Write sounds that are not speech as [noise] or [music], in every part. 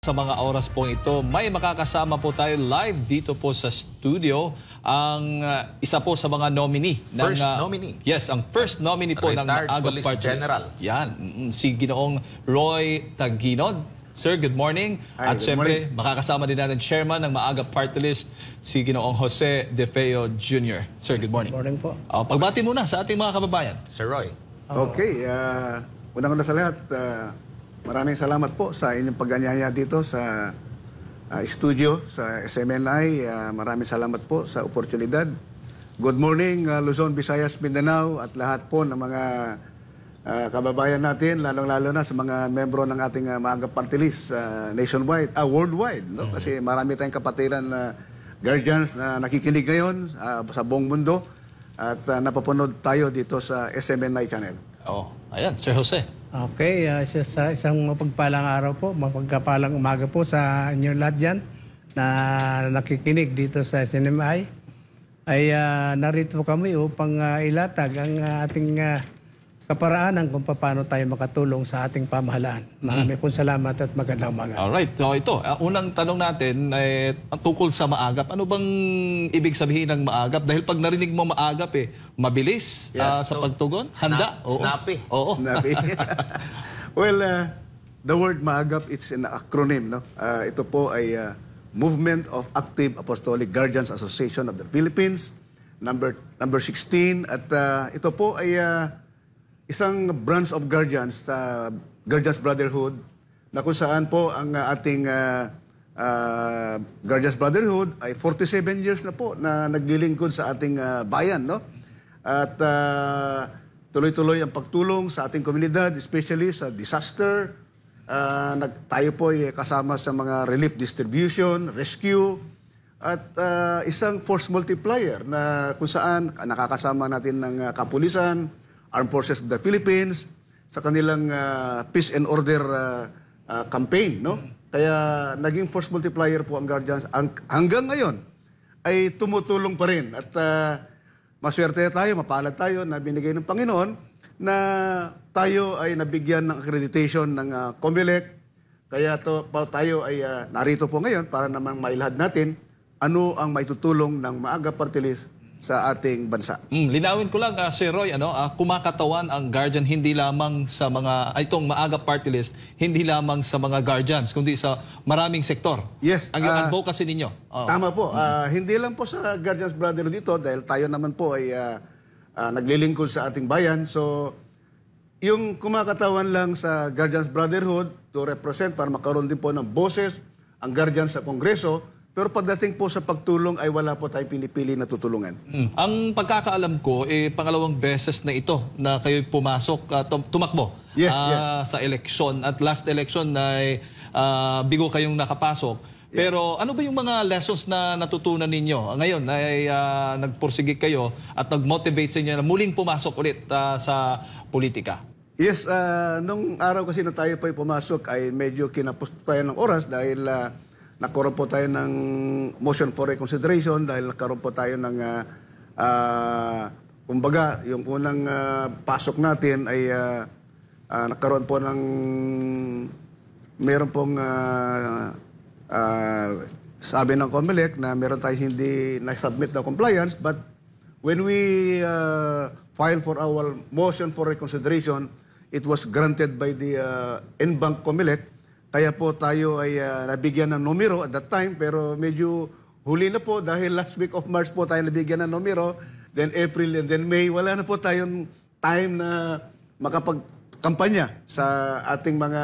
Sa mga oras pong ito, may makakasama po tayo live dito po sa studio ang uh, isa po sa mga nominee. First ng, uh, nominee? Yes, ang first nominee po Retired ng Aga Police General. Yan, mm, si Ginoong Roy Taginod. Sir, good morning. Hi, At siyempre, morning. makakasama din natin chairman ng Maaga Party List, si Ginoong Jose De Feo Jr. Sir, good morning. Good morning po. Uh, pagbati muna sa ating mga kababayan. Sir Roy. Okay, uh, unang-una sa lahat, uh, Maraming salamat po sa inyong pag-anyaya dito sa uh, studio sa SMNI. Uh, ah, maraming salamat po sa oportunidad. Good morning uh, Luzon, Visayas, Mindanao at lahat po ng mga uh, kababayan natin, lalong-lalo na sa mga membro ng ating uh, maaga party uh, nationwide, uh, worldwide. No? Mm-hmm. Kasi marami tayong kapatiran na uh, guardians na nakikinig ngayon uh, sa buong mundo at uh, napapunod tayo dito sa SMNI channel. Oh, ayan, Sir Jose. Okay, uh, isa, sa isang mapagpalang araw po, mapagpalang umaga po sa inyo lahat dyan na nakikinig dito sa SNMI. Ay uh, narito po kami upang uh, ilatag ang uh, ating uh, kaparaanan kung paano tayo makatulong sa ating pamahalaan. Marami mm. pong salamat at magandang umaga. Alright. So ito, ah, unang tanong natin, eh, tukol sa maagap. Ano bang ibig sabihin ng maagap? Dahil pag narinig mo maagap, eh, mabilis ah, yes, uh, sa so, pagtugon? Handa? Snap, Oo. Snappy. Oo. Snappy. [laughs] [laughs] well, uh, the word maagap, it's an acronym. No? Uh, ito po ay uh, Movement of Active Apostolic Guardians Association of the Philippines, number number 16. At uh, ito po ay... Uh, isang branch of Guardians, uh, Guardians Brotherhood, na kung saan po ang uh, ating uh, uh, Guardians Brotherhood ay 47 years na po na naglilingkod sa ating uh, bayan. No? At uh, tuloy-tuloy ang pagtulong sa ating komunidad, especially sa disaster. Uh, nag, tayo po ay kasama sa mga relief distribution, rescue, at uh, isang force multiplier na kung saan nakakasama natin ng uh, kapulisan, Armed Forces of the Philippines, sa kanilang uh, peace and order uh, uh, campaign, no? Kaya naging force multiplier po ang Guardians ang, hanggang ngayon ay tumutulong pa rin at uh, maswerte tayo, mapalad tayo na binigay ng Panginoon na tayo ay nabigyan ng accreditation ng uh, COMELEC. Kaya to, pa, tayo ay uh, narito po ngayon para naman mailhad natin ano ang maitutulong ng Maaga partilis sa ating bansa. Mm, linawin ko lang, uh, Sir Roy, ano, uh, kumakatawan ang guardian hindi lamang sa mga, ah, itong maaga party list, hindi lamang sa mga guardians, kundi sa maraming sektor. Yes. Ang uh, advocacy ninyo. Oh. Tama po. Mm. Uh, hindi lang po sa guardians brother dito dahil tayo naman po ay uh, uh, naglilingkod sa ating bayan. So, yung kumakatawan lang sa Guardians Brotherhood to represent para makaroon din po ng boses ang Guardians sa Kongreso pero pagdating po sa pagtulong ay wala po tayong pinipili na tutulungan. Mm. Ang pagkakaalam ko, eh, pangalawang beses na ito na kayo pumasok, uh, tumakbo yes, uh, yes. sa eleksyon. At last election ay uh, eh, ah, bigo kayong nakapasok. Yeah. Pero ano ba yung mga lessons na natutunan ninyo? Ngayon ay uh, nagpursige kayo at nag-motivate sa inyo na muling pumasok ulit uh, sa politika. Yes, uh, nung araw kasi na tayo pa pumasok ay medyo kinapos tayo ng oras dahil... Uh, nakaroon po tayo ng motion for reconsideration dahil nagkaroon po tayo ng uh, uh, kumbaga yung unang uh, pasok natin ay uh, uh, nagkaroon po ng meron pong uh, uh, sabi ng COMELEC na meron tayo hindi na-submit na compliance but when we uh, file for our motion for reconsideration, it was granted by the uh, NBank COMELEC kaya po tayo ay uh, nabigyan ng numero at that time pero medyo huli na po dahil last week of March po tayo nabigyan ng numero. Then April and then May, wala na po tayong time na makapagkampanya sa ating mga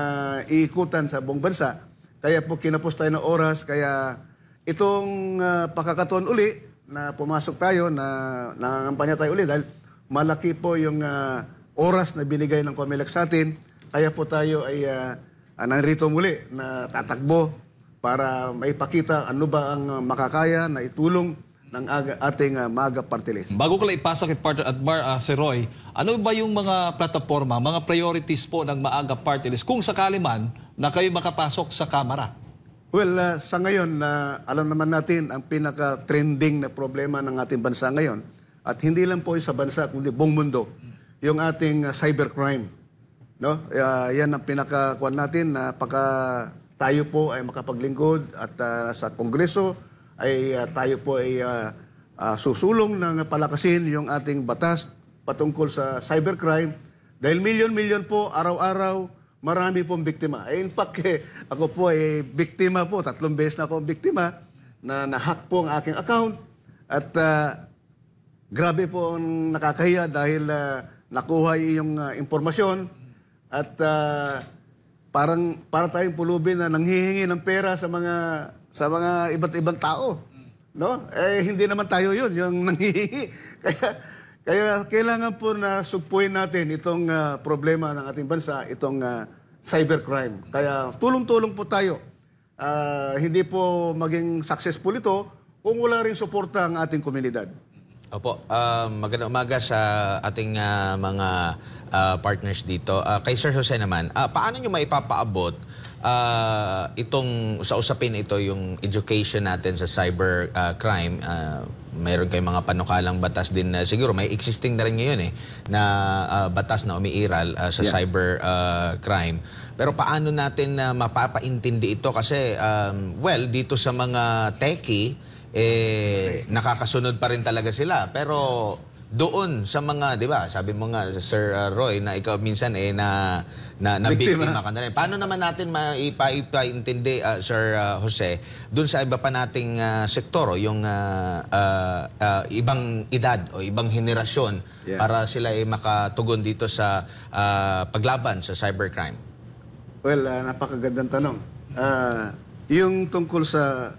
iikutan sa buong bansa. Kaya po kinapos tayo ng oras. Kaya itong uh, ah, pakakaton uli na pumasok tayo, na nangangampanya tayo uli dahil malaki po yung uh, oras na binigay ng COMELEC sa atin. Kaya po tayo ay... Uh, uh, nanrito muli na tatakbo para maipakita ano ba ang uh, makakaya na itulong ng aga, ating uh, MAGA party list. Bago ko lang ipasa kay Partner Admar uh, ah, si Roy, ano ba yung mga plataforma, mga priorities po ng MAGA party list kung sakali man na kayo makapasok sa Kamara? Well, uh, sa ngayon, na uh, alam naman natin ang pinaka-trending na problema ng ating bansa ngayon at hindi lang po sa bansa kundi buong mundo, yung ating uh, cybercrime. No? Uh, yan ang pinakakuan natin na pagka tayo po ay makapaglingkod at uh, sa Kongreso ay uh, tayo po ay uh, uh, susulong ng palakasin yung ating batas patungkol sa cybercrime dahil milyon-milyon po araw-araw marami pong biktima. Eh, in fact, eh, ako po ay biktima po. Tatlong beses na ako biktima na nahack po ang aking account. At uh, grabe po ang nakakahiya dahil uh, nakuha yung uh, impormasyon at uh, parang para tayong pulubin na nanghihingi ng pera sa mga sa mga iba't ibang tao. No? Eh hindi naman tayo 'yun yung [laughs] nanghihingi. Kaya kaya kailangan po na sugpuin natin itong uh, problema ng ating bansa, itong uh, cybercrime. Kaya tulong-tulong po tayo. Uh, hindi po maging successful ito kung wala rin suporta ang ating komunidad. Opo, um, magandang umaga sa ating uh, mga uh, partners dito. Uh, kay Sir Jose naman, uh, paano nyo maipapaabot uh, itong sa usapin ito yung education natin sa cyber uh, crime? Uh, mayroon kayong mga panukalang batas din uh, siguro may existing na rin ngayon eh na uh, batas na umiiral uh, sa yeah. cyber uh, crime. Pero paano natin uh, mapapaintindi ito kasi um, well dito sa mga techie eh, nakakasunod pa rin talaga sila. Pero doon sa mga, di ba, sabi mo nga, Sir uh, Roy, na ikaw minsan eh, na, na, na biktima ka na rin. Paano naman natin maipaintindi, uh, Sir uh, Jose, doon sa iba pa nating uh, sektoro, yung uh, uh, uh, ibang edad o ibang henerasyon yeah. para sila ay eh, makatugon dito sa uh, paglaban sa cybercrime? Well, uh, napakagandang tanong. Uh, yung tungkol sa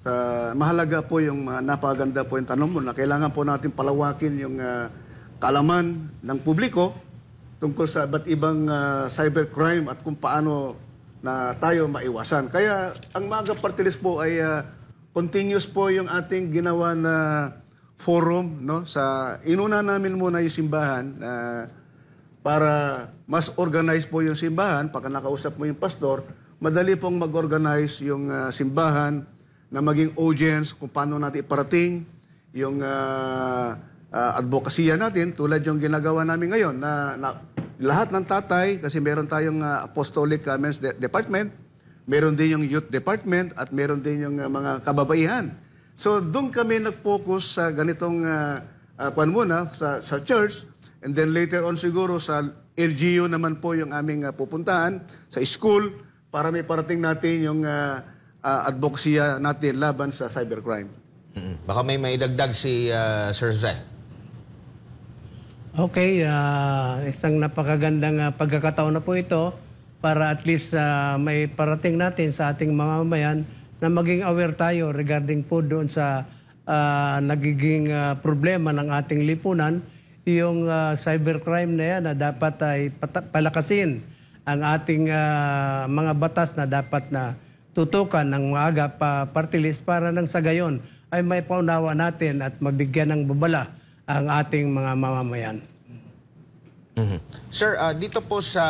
Uh, mahalaga po yung uh, ah, napaganda po yung tanong mo na kailangan po natin palawakin yung uh, ah, kalaman ng publiko tungkol sa iba't ibang uh, cybercrime at kung paano na tayo maiwasan. Kaya ang Maga Party po ay uh, continuous po yung ating ginawa na forum no sa inuna namin muna yung simbahan uh, para mas organize po yung simbahan pagka nakausap mo yung pastor, madali pong mag-organize yung uh, simbahan na maging audience kung paano natin iparating yung uh, ah, uh, ah, advocacy natin tulad yung ginagawa namin ngayon na, na lahat ng tatay, kasi meron tayong uh, apostolic uh, men's de- department, meron din yung youth department, at meron din yung uh, mga kababaihan. So doon kami nag-focus sa ganitong uh, uh, kwan muna, sa, sa church, and then later on siguro sa LGU naman po yung aming uh, pupuntahan, sa school, para may parating natin yung uh, uh, advocacy natin laban sa cybercrime. mm Baka may maidagdag si uh, Sir Zach. Okay, uh, isang napakagandang uh, pagkakataon na po ito para at least uh, may parating natin sa ating mga mamayan na maging aware tayo regarding po doon sa uh, nagiging uh, problema ng ating lipunan, yung uh, cybercrime na yan na dapat ay palakasin ang ating uh, mga batas na dapat na tutukan ng maaga pa party list para nang sa gayon ay may paunawa natin at mabigyan ng babala ang ating mga mamamayan. Mm-hmm. Sir, uh, dito po sa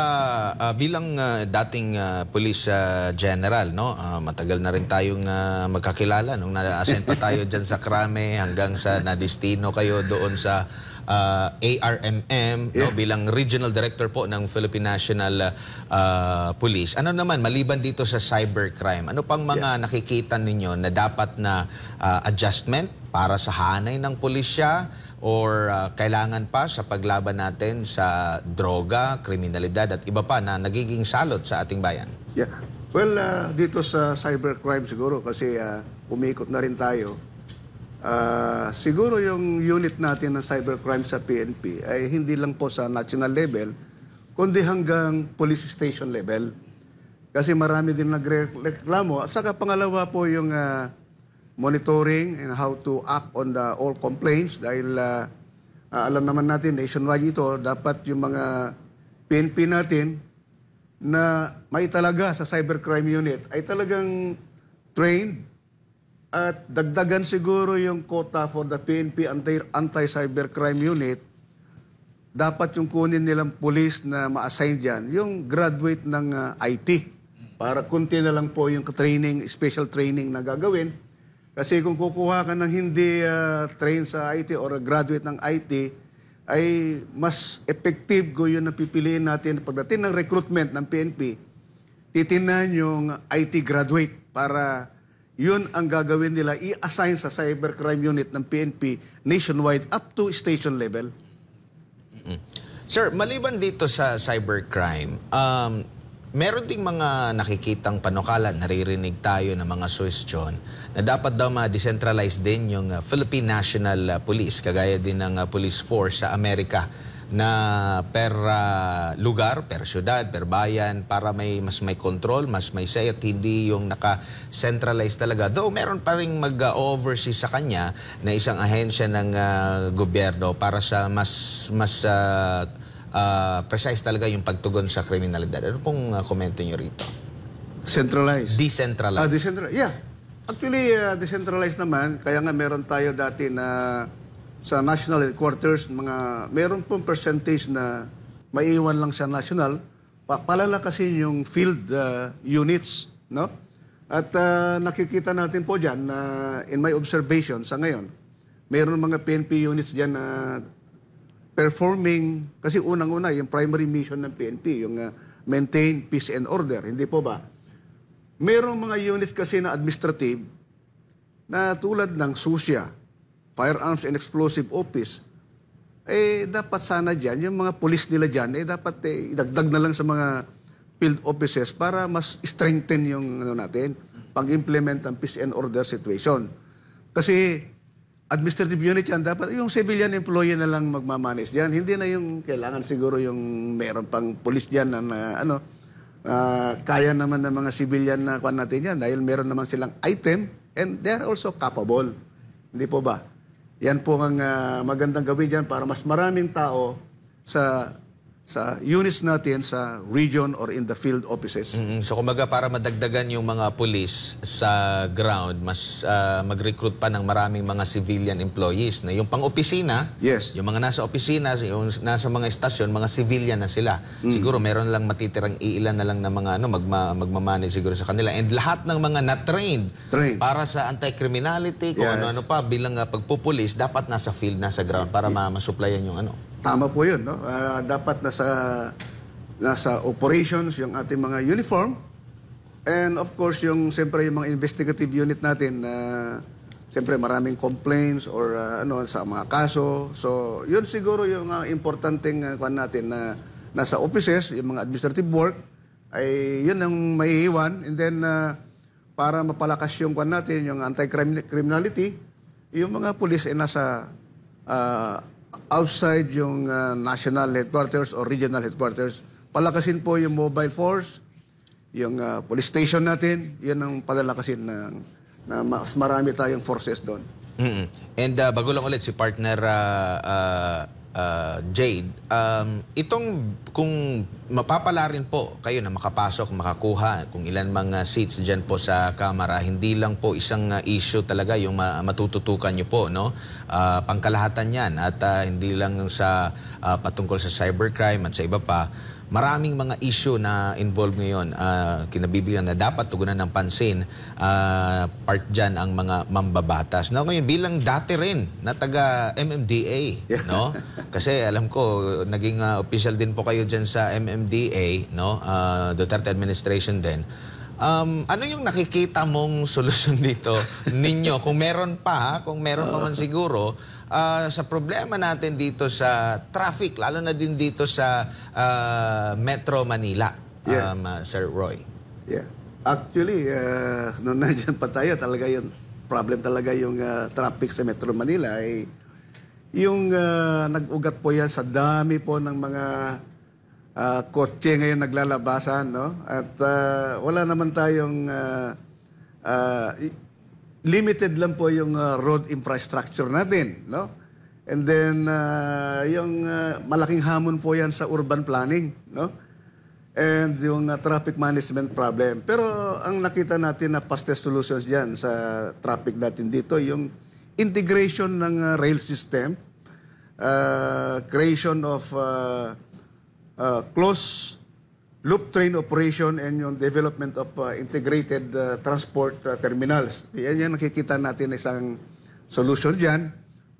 uh, bilang uh, dating uh, police uh, general, no, uh, matagal na rin tayong uh, magkakilala nung na-assign pa tayo diyan sa Krame hanggang sa nadistino kayo doon sa uh, ARMM yeah. no, bilang Regional Director po ng Philippine National uh, Police. Ano naman, maliban dito sa cybercrime, ano pang mga yeah. nakikita ninyo na dapat na uh, adjustment para sa hanay ng pulisya or uh, kailangan pa sa paglaban natin sa droga, kriminalidad at iba pa na nagiging salot sa ating bayan? Yeah. Well, uh, dito sa cybercrime siguro kasi uh, umikot na rin tayo Uh, siguro yung unit natin ng cybercrime sa PNP ay hindi lang po sa national level, kundi hanggang police station level. Kasi marami din nagreklamo. At saka pangalawa po yung uh, monitoring and how to act on the all complaints dahil uh, uh, alam naman natin nationwide ito dapat yung mga PNP natin na maitalaga sa cybercrime unit ay talagang trained at dagdagan siguro yung quota for the PNP Anti-Cybercrime Unit. Dapat yung kunin nilang pulis na ma-assign dyan, yung graduate ng uh, IT. Para kunti na lang po yung training, special training na gagawin. Kasi kung kukuha ka ng hindi uh, trained sa IT or graduate ng IT, ay mas effective ko yun na pipiliin natin pagdating ng recruitment ng PNP. Titingnan yung IT graduate para yun ang gagawin nila, i-assign sa cybercrime unit ng PNP nationwide up to station level. Mm-hmm. Sir, maliban dito sa cybercrime, um, meron ding mga nakikitang panukala, naririnig tayo ng mga John, na dapat daw ma-decentralize din yung uh, Philippine National uh, Police, kagaya din ng uh, police force sa Amerika na per uh, lugar, per syudad, per bayan para may mas may control, mas may say at hindi yung naka-centralize talaga. Though meron pa ring mag-oversee sa kanya na isang ahensya ng uh, gobyerno para sa mas mas uh, uh, precise talaga yung pagtugon sa kriminalidad. Ano pong uh, komento niyo rito? Centralized. Decentralized. Uh, decentralized. Yeah. Actually, uh, decentralized naman. Kaya nga meron tayo dati na sa national headquarters, mga meron pong percentage na maiwan lang sa national, papalala kasi yung field uh, units, no? At uh, nakikita natin po diyan na uh, in my observation sa ngayon, meron mga PNP units diyan na performing kasi unang-una yung primary mission ng PNP, yung uh, maintain peace and order, hindi po ba? Merong mga units kasi na administrative na tulad ng SUSIA, Firearms and Explosive Office, eh dapat sana dyan, yung mga pulis nila dyan, eh dapat eh, idagdag na lang sa mga field offices para mas strengthen yung ano natin, pag-implement ang peace and order situation. Kasi administrative unit yan, dapat yung civilian employee na lang magmamanis dyan. Hindi na yung kailangan siguro yung meron pang polis dyan na, na ano, uh, kaya naman ng mga civilian na kuan natin yan dahil meron naman silang item and they're also capable. Hindi po ba? Yan po ang uh, magandang gawin dyan para mas maraming tao sa sa units natin sa region or in the field offices. Mm-hmm. So kumbaga para madagdagan yung mga police sa ground, mas uh, mag-recruit pa ng maraming mga civilian employees na yung pang-opisina, yes. yung mga nasa opisina, yung nasa mga estasyon, mga civilian na sila. Mm. Siguro meron lang matitirang iilan na lang na mga ano, magma, magmamanage siguro sa kanila. And lahat ng mga na-trained Train. para sa anti-criminality, kung ano-ano yes. pa bilang uh, pagpupulis, dapat nasa field, nasa ground para yeah. ma-supplyan yung ano. Tama po yun. No? Uh, dapat nasa, nasa operations yung ating mga uniform. And of course, yung siyempre yung mga investigative unit natin na uh, siyempre maraming complaints or uh, ano sa mga kaso. So, yun siguro yung uh, importanteng uh, kwan natin na nasa offices, yung mga administrative work ay yun ang maiiwan and then uh, para mapalakas yung kwan natin, yung anti-criminality, yung mga pulis ay nasa uh, outside yung uh, national headquarters or regional headquarters, palakasin po yung mobile force, yung uh, police station natin, yun ang palalakasin ng, na mas marami tayong forces doon. Mm-hmm. And uh, bago lang ulit si partner uh, uh, uh, Jade, um, itong kung mapapala rin po kayo na makapasok, makakuha kung ilan mga seats dyan po sa Kamara, hindi lang po isang uh, issue talaga yung ma- matututukan nyo po, no? Uh, pangkalahatan yan at uh, hindi lang sa uh, patungkol sa cybercrime at sa iba pa. Maraming mga issue na involved ngayon, uh, ah, kinabibigyan na dapat tugunan ng pansin, uh, part dyan ang mga mambabatas. Now, ngayon, bilang dati rin na taga MMDA, yeah. no? Kasi alam ko, naging uh, official din po kayo diyan sa MMDA, no? Uh, Duterte administration din. Um, ano yung nakikita mong solusyon dito ninyo? Kung meron pa, kung meron pa man siguro, uh, sa problema natin dito sa traffic, lalo na din dito sa uh, Metro Manila, yeah. um, uh, Sir Roy. Yeah. Actually, uh, nung nandyan pa tayo, talaga yung problem talaga yung uh, traffic sa Metro Manila ay eh, yung uh, nag-ugat po yan sa dami po ng mga uh, kotse ngayon naglalabasan, no? At uh, wala naman tayong uh, uh, limited lang po yung uh, road infrastructure natin, no? And then uh, yung uh, malaking hamon po 'yan sa urban planning, no? And yung uh, traffic management problem. Pero ang nakita natin na fastest solutions diyan sa traffic natin dito yung integration ng uh, rail system, uh, creation of uh, uh, close loop train operation and yung development of uh, integrated uh, transport uh, terminals. Yan yan nakikita natin isang solution dyan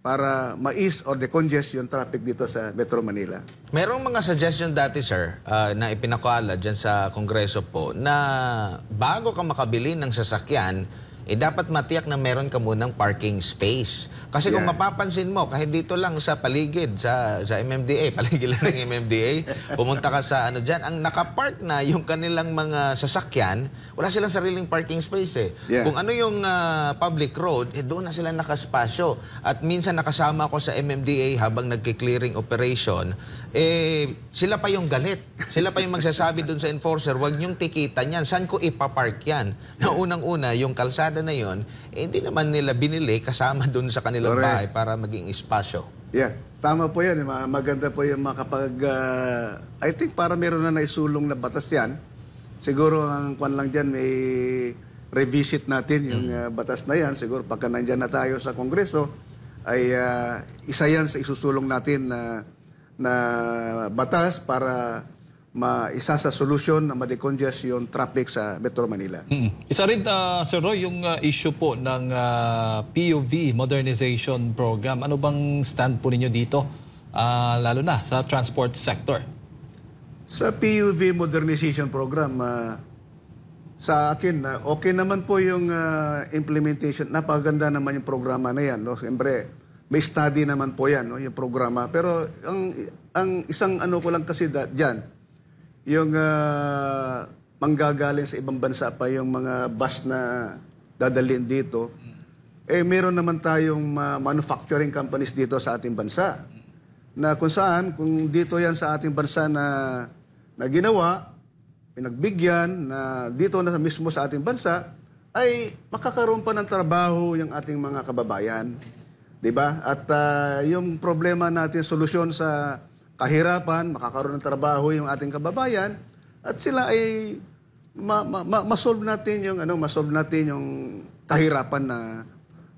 para ma-ease or decongest yung traffic dito sa Metro Manila. Merong mga suggestion dati, sir, uh, na ipinakwala dyan sa Kongreso po na bago ka makabili ng sasakyan, eh dapat matiyak na meron ka munang parking space. Kasi yeah. kung mapapansin mo, kahit dito lang sa paligid, sa, sa MMDA, [laughs] paligid lang ng MMDA, pumunta ka sa ano dyan, ang nakapark na yung kanilang mga sasakyan, wala silang sariling parking space eh. Yeah. Kung ano yung uh, public road, eh doon na sila nakaspasyo. At minsan nakasama ko sa MMDA habang nagki-clearing operation, eh sila pa yung galit. Sila pa yung magsasabi doon sa enforcer, wag niyong tikitan yan, saan ko ipapark yan? Na unang-una, yung kalsada kalsada na yon, eh, hindi naman nila binili kasama doon sa kanilang Correct. bahay para maging espasyo. Yeah, tama po yan. Eh, maganda po yung makapag... Uh, I think para meron na naisulong na batas yan. Siguro ang kwan lang dyan, may revisit natin yung mm. uh, batas na yan. Siguro pagka nandyan na tayo sa Kongreso, ay uh, isa yan sa isusulong natin na, na batas para ma isa sa solusyon na ma-decongest yung traffic sa Metro Manila. Mm. Isa rin, uh, Sir Roy, yung uh, issue po ng uh, ah, POV Modernization Program. Ano bang stand po ninyo dito, uh, lalo na sa transport sector? Sa PUV Modernization Program, uh, sa akin, uh, okay naman po yung uh, implementation. Napaganda naman yung programa na yan. No? Siyempre, may study naman po yan, no? yung programa. Pero ang, ang isang ano ko lang kasi da, dyan, yung uh, manggagaling sa ibang bansa pa yung mga bus na dadalhin dito, eh meron naman tayong uh, manufacturing companies dito sa ating bansa. Na kung saan, kung dito yan sa ating bansa na, na ginawa, pinagbigyan, na dito na mismo sa ating bansa, ay makakaroon pa ng trabaho yung ating mga kababayan. 'Di ba? At uh, yung problema natin, solusyon sa kahirapan, makakaroon ng trabaho yung ating kababayan at sila ay ma, ma, ma, masolve natin yung ano, ma-solve natin yung kahirapan na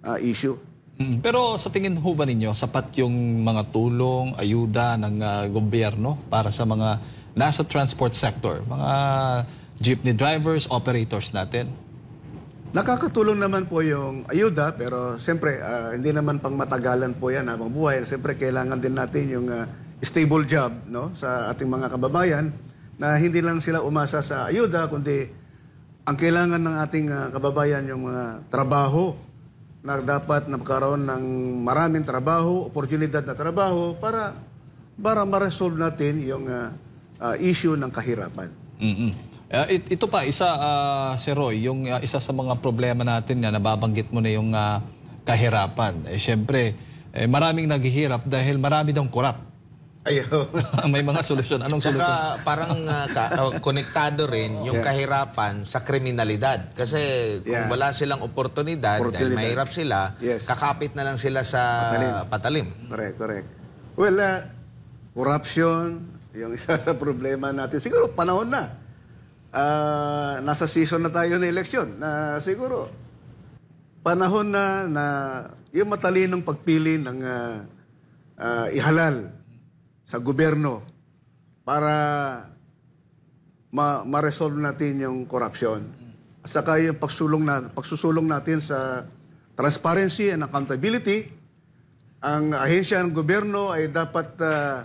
uh, issue. Hmm. Pero sa tingin ho ba ninyo, sapat yung mga tulong, ayuda ng uh, gobyerno para sa mga nasa transport sector, mga jeepney drivers, operators natin? Nakakatulong naman po yung ayuda, pero siyempre uh, hindi naman pang matagalan po yan habang buhay. Siyempre kailangan din natin yung uh, stable job no sa ating mga kababayan na hindi lang sila umasa sa ayuda kundi ang kailangan ng ating uh, kababayan yung mga uh, trabaho na dapat nagkaroon ng maraming trabaho, oportunidad na trabaho para para ma-resolve natin yung uh, uh, issue ng kahirapan. Mm-hmm. Uh, it, ito pa, isa, uh, si Roy, yung uh, isa sa mga problema natin na nababanggit mo na yung uh, kahirapan. Eh, Siyempre, eh, maraming naghihirap dahil marami daw korap. Ayaw. [laughs] May mga solusyon. Anong solusyon? Saka parang uh, uh, konektado rin yung yeah. kahirapan sa kriminalidad. Kasi kung yeah. wala silang oportunidad, oportunidad. mahirap sila, yes. kakapit na lang sila sa patalim. patalim. Correct, correct. Well, uh, corruption, yung [laughs] isa sa problema natin. Siguro panahon na. Uh, nasa season na tayo ng eleksyon. Na siguro, panahon na na yung matalinong pagpili ng uh, uh, ihalal sa gobyerno para ma- ma-resolve natin yung corruption. saka yung pagsulong na, pagsusulong natin sa transparency and accountability, ang ahensya ng gobyerno ay dapat uh,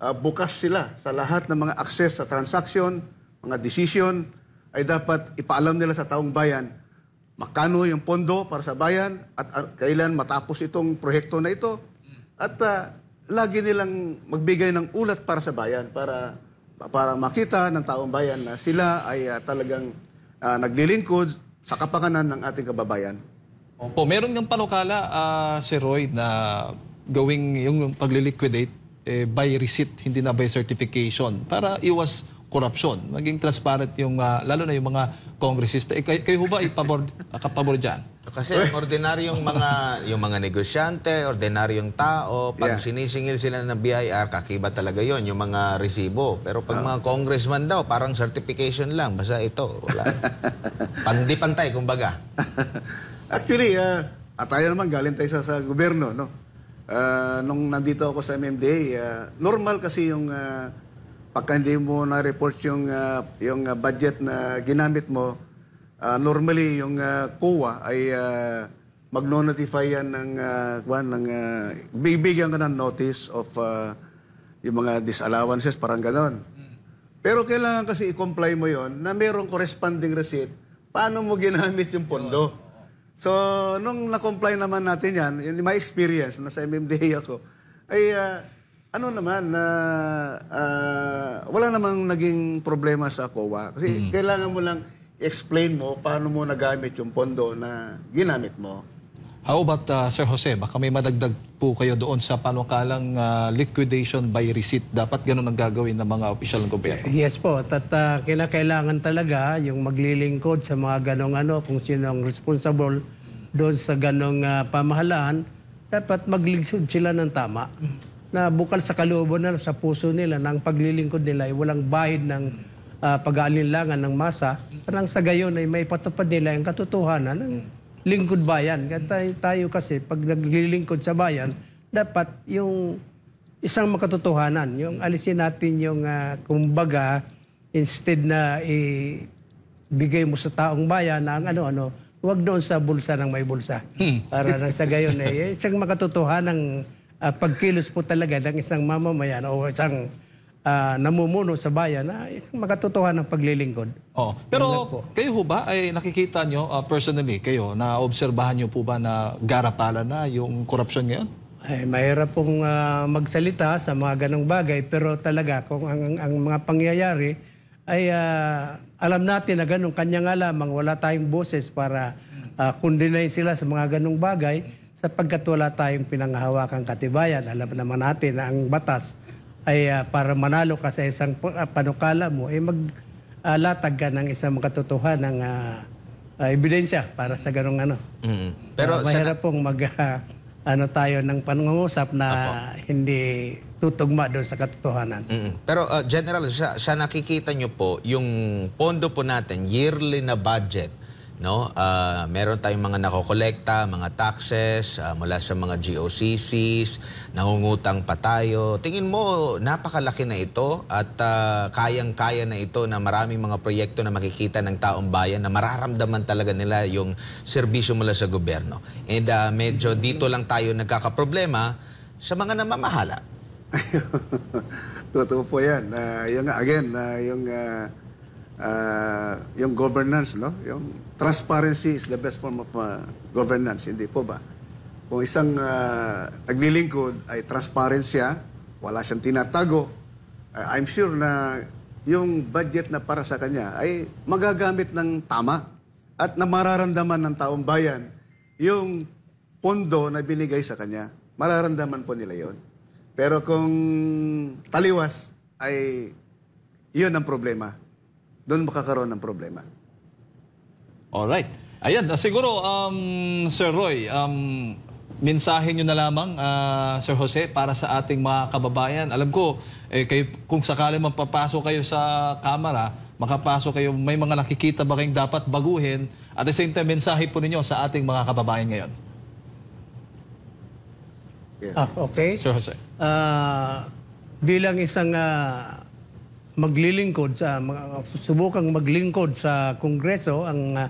uh, bukas sila sa lahat ng mga access sa transaction, mga decision, ay dapat ipaalam nila sa taong bayan makano yung pondo para sa bayan at uh, kailan matapos itong proyekto na ito. At uh, lagi nilang magbigay ng ulat para sa bayan, para, para makita ng taong bayan na sila ay uh, talagang uh, naglilingkod sa kapanganan ng ating kababayan. Opo, meron kang panukala, uh, Sir Roy, na gawing yung pagliliquidate eh, by receipt, hindi na by certification, para iwas korupsyon. Maging transparent yung, uh, lalo na yung mga kongresista. Eh, kayo, kayo ba ay pabor, kapabor dyan? Kasi ordinaryong mga yung mga negosyante, ordinaryong tao, pag Yeah. sinisingil sila ng BIR, kakiba talaga yon yung mga resibo. Pero pag ah. mga congressman daw, parang certification lang, basta ito, wala. [laughs] pandi kumbaga. Actually, ah, at tayo naman galing tayo sa, sa gobyerno, no? Ah, nung nandito ako sa MMDA, ah, normal kasi yung ah, pagka hindi mo na-report yung, ah, yung ah, budget na ginamit mo, Uh, normally, yung ah, uh, COA ay uh, ah, magno-notify yan ng, uh, one, ng uh, bibigyan ka ng notice of uh, yung mga disallowances, parang ganon. Pero kailangan kasi i-comply mo yon na mayroong corresponding receipt, paano mo ginamit yung pondo. So, nung na-comply naman natin yan, yun my experience, nasa MMDA ako, ay uh, ano naman na uh, uh, wala namang naging problema sa COA kasi mm. kailangan mo lang explain mo paano mo nagamit yung pondo na ginamit mo. How about uh, Sir Jose? Baka may madagdag po kayo doon sa panukalang uh, liquidation by receipt. Dapat ganun ang gagawin ng mga opisyal ng gobyerno. Yes po. At uh, kinakailangan talaga yung maglilingkod sa mga ganong ano, kung sino ang responsible doon sa ganong uh, pamahalaan, dapat maglingkod sila ng tama. Na bukal sa kalooban na sa puso nila ng paglilingkod nila walang bahid ng uh, pag-aalinlangan ng masa nang sa gayon ay may patupad nila ang katotohanan ng lingkod bayan. Tayo, tayo kasi pag naglilingkod sa bayan, dapat yung isang makatotohanan, yung alisin natin yung uh, kumbaga instead na ibigay mo sa taong bayan na ang ano-ano, wag doon sa bulsa ng may bulsa. Hmm. Para nang sa gayon ay eh, isang makatotohanan ng uh, ah, pagkilos po talaga ng isang mamamayan o isang uh, namumuno sa bayan na isang makatotohan ng paglilingkod. Oh, pero kayo ho ba ay nakikita nyo uh, personally kayo na obserbahan nyo po ba na garapala na yung korupsyon ngayon? Ay, mahirap pong uh, magsalita sa mga ganong bagay pero talaga kung ang, ang, ang mga pangyayari ay uh, alam natin na ganun kanya nga lamang wala tayong boses para uh, kundinayin sila sa mga ganong bagay sapagkat wala tayong pinanghawakan katibayan. Alam naman natin na ang batas ay uh, para manalo ka sa isang ah, panukala mo, ay eh maglatag ah, uh, ka ng isang makatotohan ng uh, uh, ebidensya para sa ganong ano. Mm-hmm. Pero uh, mahirap sana... pong mag... Uh, ano tayo ng pangungusap na Apo. hindi tutugma doon sa katotohanan. Mm-mm. Pero uh, General, sa, sa nakikita nyo po, yung pondo po natin, yearly na budget, no? Uh, meron tayong mga nakokolekta, mga taxes uh, mula sa mga GOCCs, nangungutang pa tayo. Tingin mo, napakalaki na ito at uh, kayang-kaya na ito na maraming mga proyekto na makikita ng taong bayan na mararamdaman talaga nila yung serbisyo mula sa gobyerno. And uh, medyo dito lang tayo nagkakaproblema sa mga namamahala. [laughs] Totoo po yan. Uh, yung, again, uh, yung... Uh Ah, yung governance, no? Yung transparency is the best form of uh, governance, hindi po ba? Kung isang uh, naglilingkod ay transparent siya, wala siyang tinatago, uh, I'm sure na yung budget na para sa kanya ay magagamit ng tama at na mararamdaman ng taong bayan yung pondo na binigay sa kanya. Mararamdaman po nila yon. Pero kung taliwas ay yun ang problema doon makakaroon ng problema. Alright. Ayan, ah, siguro, um, Sir Roy, um, mensahe nyo na lamang, uh, Sir Jose, para sa ating mga kababayan. Alam ko, eh, kayo, kung sakali mapapasok kayo sa kamera, makapasok kayo, may mga nakikita ba kayong dapat baguhin? At the same time, mensahe po ninyo sa ating mga kababayan ngayon. Yeah. Ah, okay. Sir Jose. Uh, bilang isang uh, maglilingkod sa mag, subukang maglingkod sa Kongreso ang ah,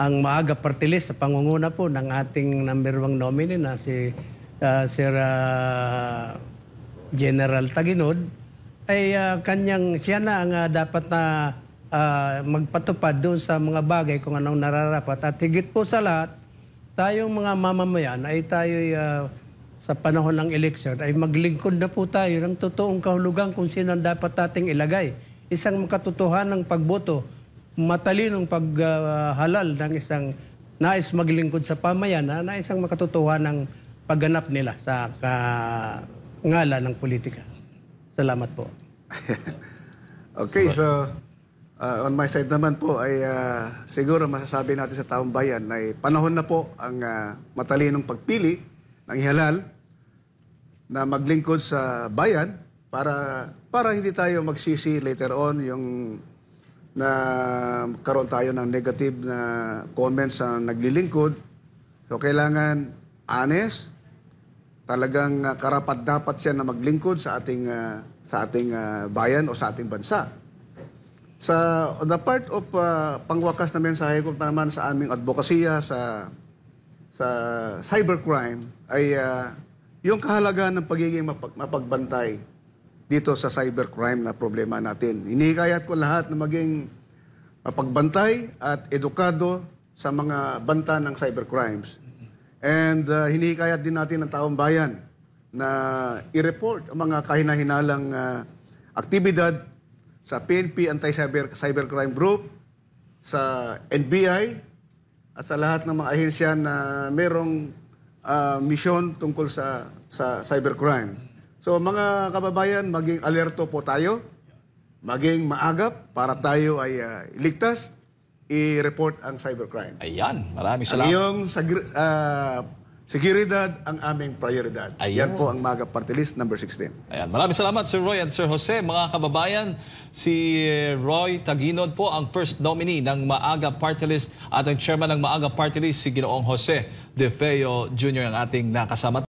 ang maaga party sa pangunguna po ng ating number one nominee na si uh, Sir uh, General Taginod ay uh, kanyang siya na ang uh, dapat na uh, magpatupad doon sa mga bagay kung anong nararapat at higit po sa lahat tayong mga mamamayan ay tayo uh, sa panahon ng eleksyon ay maglingkod na po tayo ng totoong kahulugan kung sino ang dapat nating ilagay. Isang makatotohan ng pagboto, matalinong paghalal uh, ng isang nais maglingkod sa pamayanan ah, na isang makatotohan ng pagganap nila sa kangala ng politika. Salamat po. [laughs] okay, so uh, on my side naman po ay uh, siguro masasabi natin sa taong bayan na panahon na po ang uh, matalinong pagpili ng halal na maglingkod sa bayan para para hindi tayo magsisi later on yung na karon tayo ng negative na comments sa naglilingkod. So kailangan honest, talagang ah, karapat dapat siya na maglingkod sa ating uh, sa ating uh, bayan o sa ating bansa. Sa on the part of uh, pangwakas na mensahe ko naman sa aming advokasya sa sa cybercrime ay uh, yung kahalagaan ng pagiging mapag mapagbantay dito sa cybercrime na problema natin. Hinihikayat ko lahat na maging mapagbantay at edukado sa mga banta ng cybercrimes. And uh, hinihikayat din natin ang taong bayan na i-report ang mga kahinahinalang uh, aktibidad sa PNP Anti-Cybercrime -Cyber Group, sa NBI, at sa lahat ng mga ahensya na merong uh, mission tungkol sa, sa cybercrime. So mga kababayan, maging alerto po tayo, maging maagap para tayo ay uh, ligtas, i-report ang cybercrime. Ayan, maraming salamat. Ang iyong uh, Seguridad ang aming prioridad. Ayan. Yan po ang MAGA Party List number 16. Ayan. Maraming salamat Sir Roy and Sir Jose, mga kababayan. Si eh, Roy Taginod po ang first nominee ng Maaga Party List at ang chairman ng Maaga Party List si Ginoong Jose De Feo Jr. ang ating nakasama.